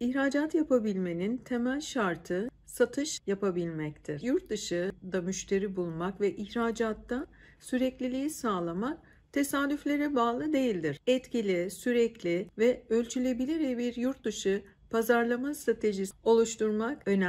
İhracat yapabilmenin temel şartı satış yapabilmektir. Yurt dışı da müşteri bulmak ve ihracatta sürekliliği sağlamak tesadüflere bağlı değildir. Etkili, sürekli ve ölçülebilir bir yurt dışı pazarlama stratejisi oluşturmak önemli.